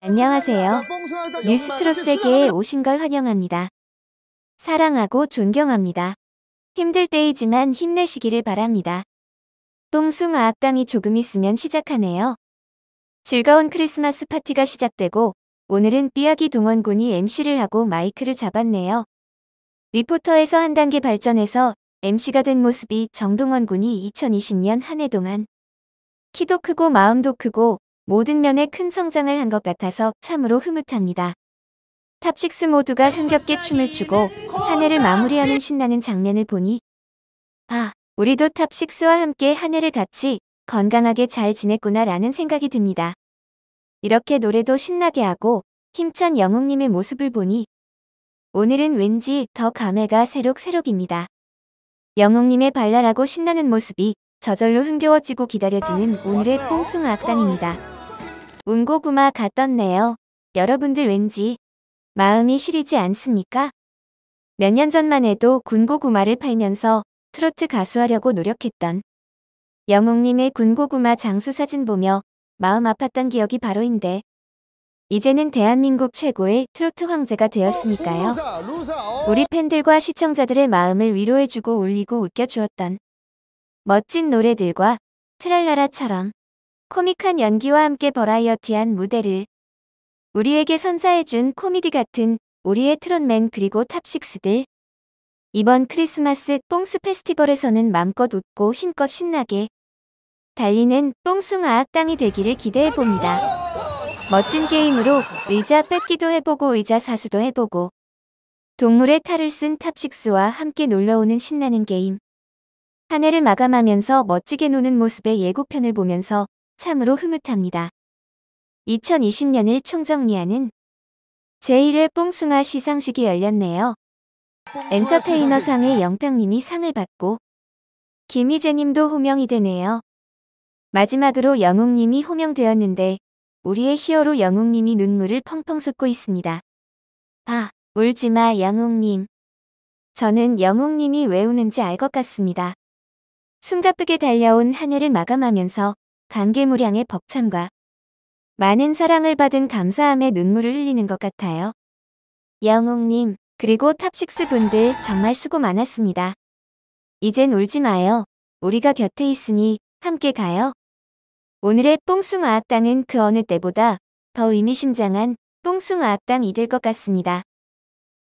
안녕하세요. 뉴스트롯세계에 오신 걸 환영합니다. 사랑하고 존경합니다. 힘들 때이지만 힘내시기를 바랍니다. 똥숭아악당이 조금 있으면 시작하네요. 즐거운 크리스마스 파티가 시작되고 오늘은 삐아기 동원군이 MC를 하고 마이크를 잡았네요. 리포터에서 한 단계 발전해서 MC가 된 모습이 정동원군이 2020년 한 해 동안 키도 크고 마음도 크고 모든 면에 큰 성장을 한 것 같아서 참으로 흐뭇합니다. 탑식스 모두가 흥겹게 춤을 추고 한 해를 마무리하는 신나는 장면을 보니 아, 우리도 탑식스와 함께 한 해를 같이 건강하게 잘 지냈구나 라는 생각이 듭니다. 이렇게 노래도 신나게 하고 힘찬 영웅님의 모습을 보니 오늘은 왠지 더 감회가 새록새록입니다. 영웅님의 발랄하고 신나는 모습이 저절로 흥겨워지고 기다려지는 오늘의 뽕숭아 악단입니다. 운고구마 같던네요. 여러분들 왠지 마음이 시리지 않습니까? 몇 년 전만 해도 군고구마를 팔면서 트로트 가수하려고 노력했던 영웅님의 군고구마 장수 사진 보며 마음 아팠던 기억이 바로인데 이제는 대한민국 최고의 트로트 황제가 되었으니까요. 어, 어. 우리 팬들과 시청자들의 마음을 위로해주고 울리고 웃겨주었던 멋진 노래들과 트랄라라처럼 코믹한 연기와 함께 버라이어티한 무대를 우리에게 선사해준 코미디 같은 우리의 트롯맨 그리고 탑식스들 이번 크리스마스 뽕스 페스티벌에서는 맘껏 웃고 힘껏 신나게 달리는 뽕숭아 악당이 되기를 기대해봅니다. 멋진 게임으로 의자 뺏기도 해보고 의자 사수도 해보고 동물의 탈을 쓴 탑식스와 함께 놀러오는 신나는 게임 한 해를 마감하면서 멋지게 노는 모습의 예고편을 보면서 참으로 흐뭇합니다. 2020년을 총정리하는 제1회 뽕숭아 시상식이 열렸네요. 엔터테이너상의 영탁님이 상을 받고 김희재님도 호명이 되네요. 마지막으로 영웅님이 호명되었는데 우리의 히어로 영웅님이 눈물을 펑펑 쏟고 있습니다. 아, 울지마 영웅님. 저는 영웅님이 왜 우는지 알 것 같습니다. 숨가쁘게 달려온 한 해를 마감하면서 감개무량의 벅참과 많은 사랑을 받은 감사함에 눈물을 흘리는 것 같아요. 영웅님, 그리고 탑식스 분들 정말 수고 많았습니다. 이젠 울지 마요. 우리가 곁에 있으니 함께 가요. 오늘의 뽕숭아악당은그 어느 때보다 더 의미심장한 뽕숭아악당이될 것 같습니다.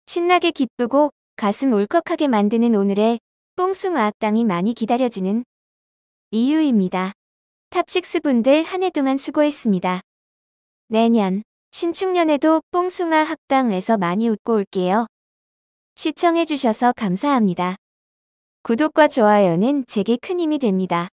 신나게 기쁘고 가슴 울컥하게 만드는 오늘의 뽕숭아악당이 많이 기다려지는 이유입니다. 탑6 분들 한 해 동안 수고했습니다. 내년 신축년에도 뽕숭아 학당에서 많이 웃고 올게요. 시청해주셔서 감사합니다. 구독과 좋아요는 제게 큰 힘이 됩니다.